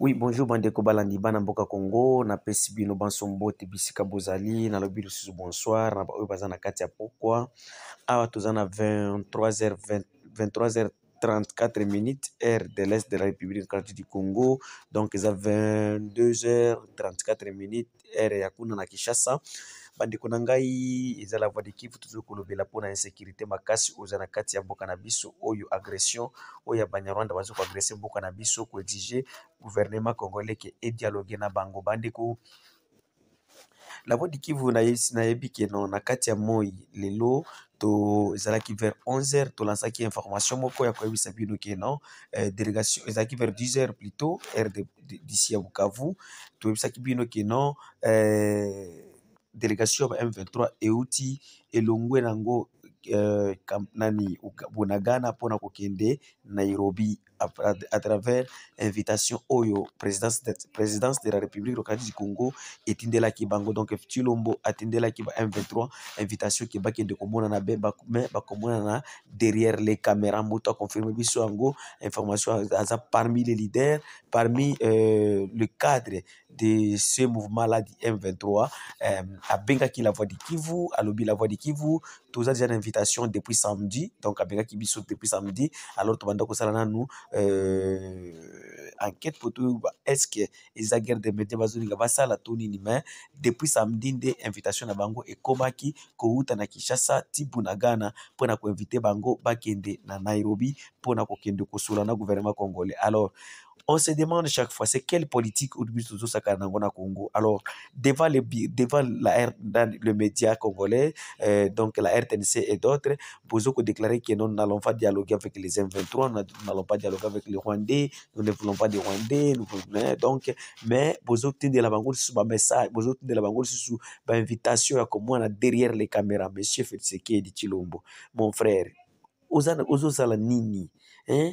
oui bonjour bandeko balandi bana mboka congo napesi bino bansombote bisika bozali nalobi lisusu bonsoir na baoyo baza na kati ya pokwa awa toza na 23h 23h 34 minutes heure de l'est de la république démocratique du congo donc eza 22h 34 minutes heure ya kuna na kinshasa bandeko na ngai eza la voix de kivu tozoki kolobela mpona insécurité makasi oza na kati ya mboka na biso oyo agression oyo ya banyarwanda baza koagrese mboka na biso koexige gouvernement congolais ke edialoge na bango bandeko la voix du kivu nayebi keno na kati ya moi lelo tozalaki vers 11h tolansaki information moko ya koyebisa bino keno eh, délégation ezalaki vers 10h plutôt aire d'ici ya bukavu toyebisaki bino keno eh, delegation ya M23 euti elongwe nango uh, nani Bunagana mpona kokende Nairobi à, travers invitation Oyo, présidence de, présidence de la République du Congo, et Tindela Kibango, donc Tulombo, Tindela Kiba M23, invitation Kiba qui est de mais derrière les caméras, Mouta confirmé Bissoango, information parmi les leaders, parmi euh, le cadre de ce mouvement-là M23, euh, à Bengaki la voix de Kivu, à lobby la voix de Kivu, tous ça déjà invitation depuis samedi, donc à Bengaki Bissou depuis samedi, alors Tobanda Kosalana nous, Euh, enquête poto oyo est ce que eza guerre de média bazolinga basala to nini me depuis samedi nde invitation na bango ekomaki kowuta na kinshasa tibu na ghana mpona koinvite bango bakende na nairobi mpona kokende kosola na gouvernement congolais alors on se demande chaque fois, c'est quelle politique Oudbissouzou Sakanangona Congo Alors, devant, les, devant la, dans le média congolais, euh, donc la RTNC et d'autres, a déclaré que nous n'allons pas dialoguer avec les M23, nous n'allons pas dialoguer avec les Rwandais, nous ne voulons pas des Rwandais, nous voulons, hein, donc, mais Bozoko de la Bangoule sous ma message, Bozoko de la Bangoule sous ma invitation à comment derrière les caméras, monsieur Fetseke de Chilombo, mon frère, ozozala nini hein?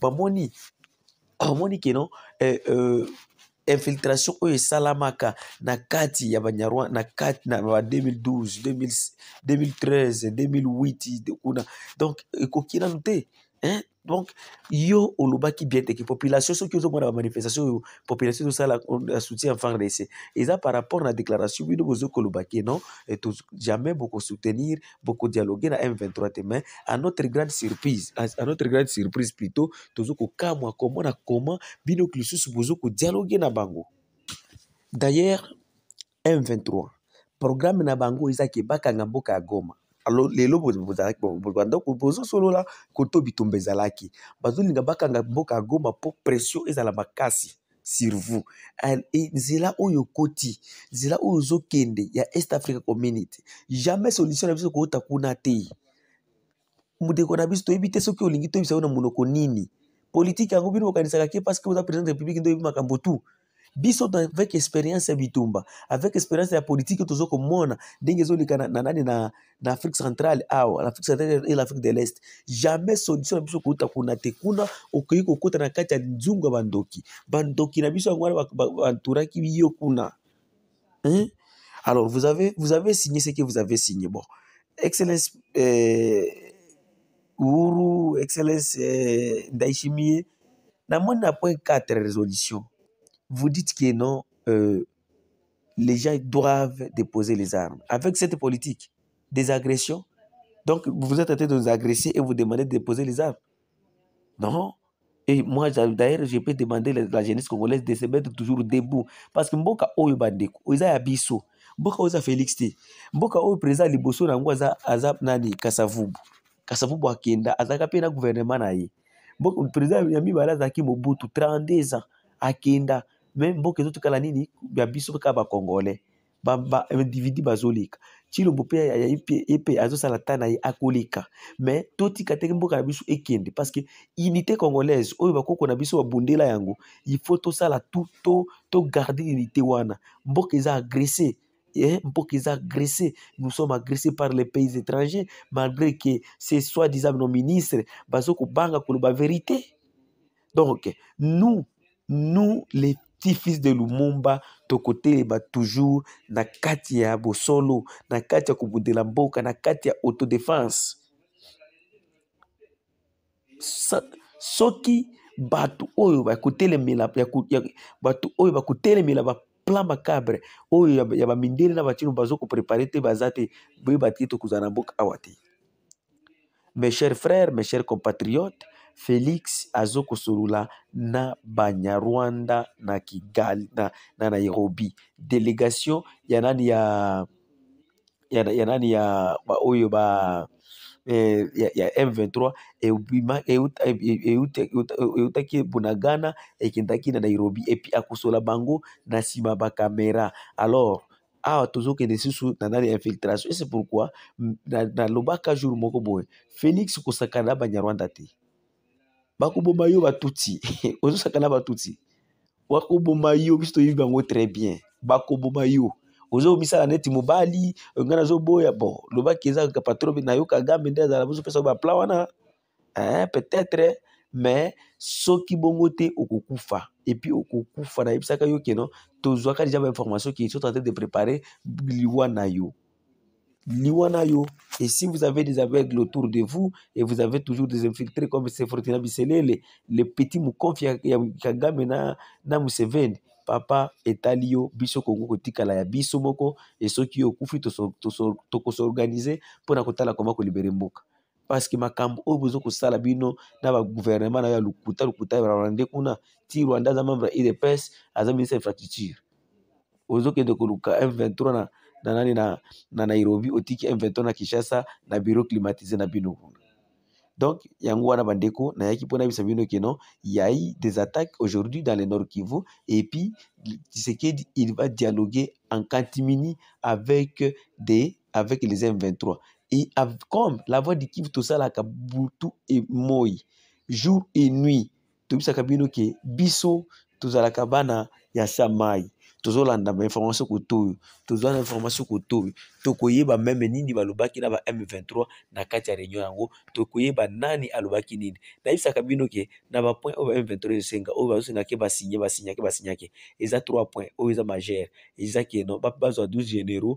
bamoni bamoni keno eh, eh, infiltration oyo esalamaka na kati ya banyarwanda na kati na ba 2012 2013 2008 kuna donc ekoki nanu te hein? donc yo olobaki bien teke population soki ozomona bamanifestation oyo population ezosala soutien et eza par rapport na déclaration bino bozokolobaki non et jamais bokosoutenir bokodialogue na m23 mais à notre grande surprise à notre grande surprise plutôt tozokokamwa komona koma bino lisusu bozokodialogue na bango d'ailleurs m23 programme na bango ezaki bakanga mboka ya goma alo lelo bandako bozosolola koto bitumba ezalaki bazolinga bakanga mboka ya goma mpo pression ezala makasi sur vous nzela oyo okoti nzela oyo ozokende ya east africa community jamais solution na biso kouta kuna te modeko na biso toyebi te soki olingi toyebisa yo na monoko nini politike yango bino bokanisaka ke parceke oza président de république nde oyebi makambo tout biso avec expérience ya bitumba avec experience ya tozo tozokomona ndenge ezolekana na nani na, na afrique centrale awa na afrique centrale et l'afrique de l'est jamais solution na biso kouta kuna te kuna okoki kokota na kati ya nzungu ya bandoki bandoki na biso yango wana banturaki yo kuna hein? alors vous avez, vous avez signé ce que vous avez signé bon excellence euh, Uhuru, Excellence eh, na namoni na point 4 résolution vous dites que non, euh, les gens doivent déposer les armes. Avec cette politique des agressions, donc vous êtes en train de nous agresser et vous demandez de déposer les armes. Non. Et moi, d'ailleurs, je peux demander à la jeunesse congolaise de se mettre toujours debout. Parce que Mboka Oyo Bandeko, Oza Abisso, Mboka Oza Félix T, Mboka Oyo Président Liboso, Nango Azap Nani, Kasavubu. Kasavubu Akenda, Azaka Gouvernement Naye. Mboka Président Yami Balaza Zaki 32 ans, Akenda me mboka kala nini ya biso kaka bacongolais baindividi bazoleka tshilombo mpe ye mpe azosala ta na ya akolika mais totika te mboka na biso ekende que unité congolaise oyo bakoko na biso babundela yango il faut to sala tout to unité wana mboka za agresse Eh, mboka eza agressé nous sommes agressés par les pays étrangers malgré que ce soit disant nos ministres bazokobanga koloba vérité donc nous nous les petit-fils de lumumba tokotelema toujours na kati ya bosolo na kati ya kobundela mboka na kati ya autodefense soki bato oyo bakotelemela bato oyo bakotelemela baplan makabre oyo ya bamindele na bantino baza koprepare te baza te boyeba te tokozala na mboka awa te mes chers frères mes chers compatriotes felix azokosolola na banyarwanda na kigali na, na nairobi delegation ya nani ya ya, ya nani ya ba, oyo ba eh, ya, ya m23 eutaki mpona ghana ekendaki na nairobi epi akosola bango na nsima bacamera alors awa tozokende susu na nani ya infiltration ese pourquoi nalobaka na jour moko boye félix kosakana na banyarwanda te bakoboma yo sakana va batuti bakoboma yo biso toyebi bango très bien bakoboma yo ozomisala neti mobali ngai nazoboya bon lobaki eza patron mpe nayoka ngambe nde azala bozopesa baplan wana eh, peut-être mais soki bongo te okokufa epuis okokufa nayebisaka yo keno tozwaka deja bainformation ki so train de préparer liwa na yo Liwanayo. Et si vous avez des aveugles autour de vous et vous avez toujours des infiltrés comme Sefortina Biselele, le petit Moukonfi Kagame na, na Museveni, papa et talio biso kongo Kotika ya biso moko et ceux qui okufi tokosorganize mpona la koma kolibere mboka parceke makambo oyo bozo kosala bino na baguvernema na Kouta, ya lukuta lukuta barwande kuna ti rwanda aza membre ya idps aza ministre ya infrastructure koluka m23 na nani na, na nairobi otiki m23 na kinshasa na bureau climatisé na bino donc yango wana bandeko nayaki mpona yebisa bino keno yai des attaques aujourd'hui dans le nord kivu et puis tshisekedi il va dialoguer en cantimini avec des avec les m23 et comme la voix du kivu kabutu et emoi jour et nuit tobisaka bino ke biso la bana ya samai tozolanda bainformation kotoyo tozwana information kotoyo tokoyeba meme nini balobaki na ba m23 na kati ya réunion yango tokoyeba nani alobaki nini nayebisaka bino ke na bapoint oyo ba m23 ezosenga oyo bazosengake basinye basinyake basinyake eza 3 point oyo eza magere eza keno bazwa 12 généraux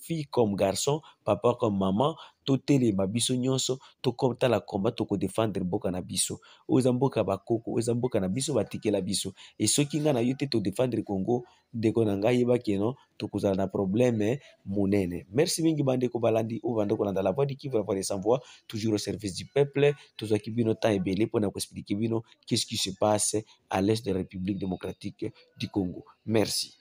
fille comme garçon papa comme maman totelema biso nyonso tokotala komba tokodefendre mboka na biso oza mboka bakoko oza mboka na biso batikela biso e soki ngai na yo te défendre congo ndeko na ngai tout cause un probleme monene merci mingi bandeko balandi oyo banda kolanda la voix du la voix sans voix toujours au service du peuple tozwaki bino temps ebele nous ko bino qu'est ce qui se passe à l'est de la république démocratique du congo merci